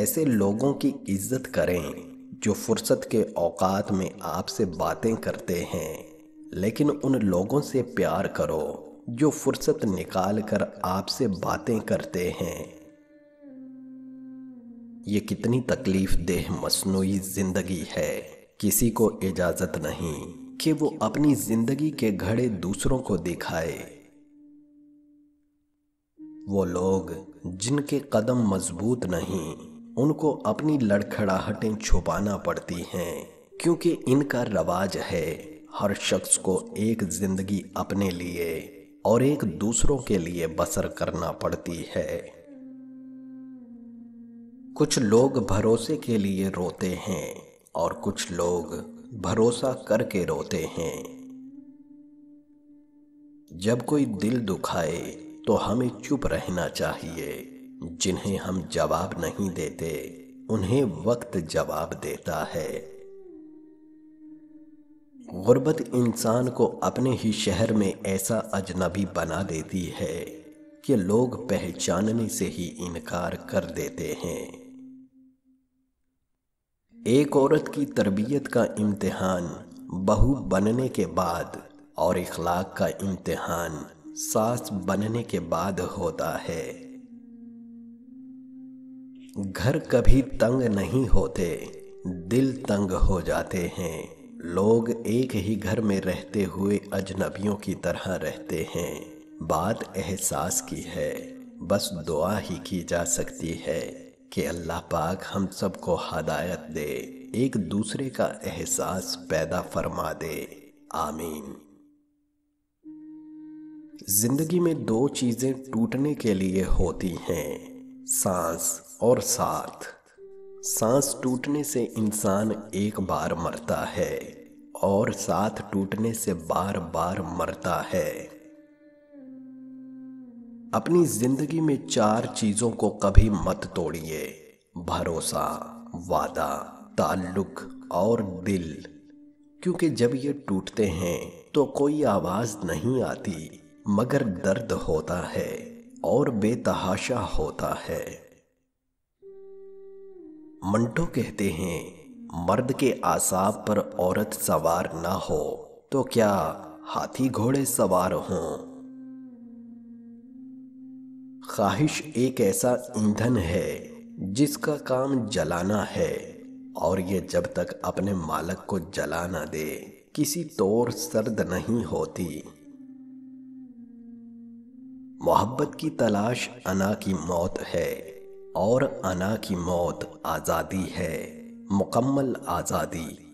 ऐसे लोगों की इज्जत करें जो फुर्सत के औकात में आपसे बातें करते हैं लेकिन उन लोगों से प्यार करो जो फुर्सत निकाल कर आपसे बातें करते हैं ये कितनी तकलीफ देह मसनू ज़िंदगी है किसी को इजाज़त नहीं कि वो अपनी ज़िंदगी के घड़े दूसरों को दिखाए वो लोग जिनके कदम मजबूत नहीं उनको अपनी लड़खड़ाहटें छुपाना पड़ती हैं क्योंकि इनका रवाज है हर शख्स को एक ज़िंदगी अपने लिए और एक दूसरों के लिए बसर करना पड़ती है कुछ लोग भरोसे के लिए रोते हैं और कुछ लोग भरोसा करके रोते हैं जब कोई दिल दुखाए तो हमें चुप रहना चाहिए जिन्हें हम जवाब नहीं देते उन्हें वक्त जवाब देता है गुर्बत इंसान को अपने ही शहर में ऐसा अजनबी बना देती है कि लोग पहचानने से ही इनकार कर देते हैं एक औरत की तरबियत का इम्तिहान बहू बनने के बाद और इखलाक का इम्तिहान सास बनने के बाद होता है घर कभी तंग नहीं होते दिल तंग हो जाते हैं लोग एक ही घर में रहते हुए अजनबियों की तरह रहते हैं बात एहसास की है बस दुआ ही की जा सकती है कि अल्लाह पाक हम सबको हदायत दे एक दूसरे का एहसास पैदा फरमा दे आमीन जिंदगी में दो चीज़ें टूटने के लिए होती हैं सांस और साथ सांस टूटने से इंसान एक बार मरता है और साथ टूटने से बार बार मरता है अपनी जिंदगी में चार चीजों को कभी मत तोड़िए भरोसा वादा ताल्लुक और दिल क्योंकि जब ये टूटते हैं तो कोई आवाज नहीं आती मगर दर्द होता है और बेतहाशा होता है मंटो कहते हैं मर्द के आसाब पर औरत सवार ना हो तो क्या हाथी घोड़े सवार हों ख्वाहिश एक ऐसा ईंधन है जिसका काम जलाना है और ये जब तक अपने मालक को जला ना दे किसी तौर सर्द नहीं होती मोहब्बत की तलाश अना की मौत है और अना की मौत आज़ादी है मुकम्मल आज़ादी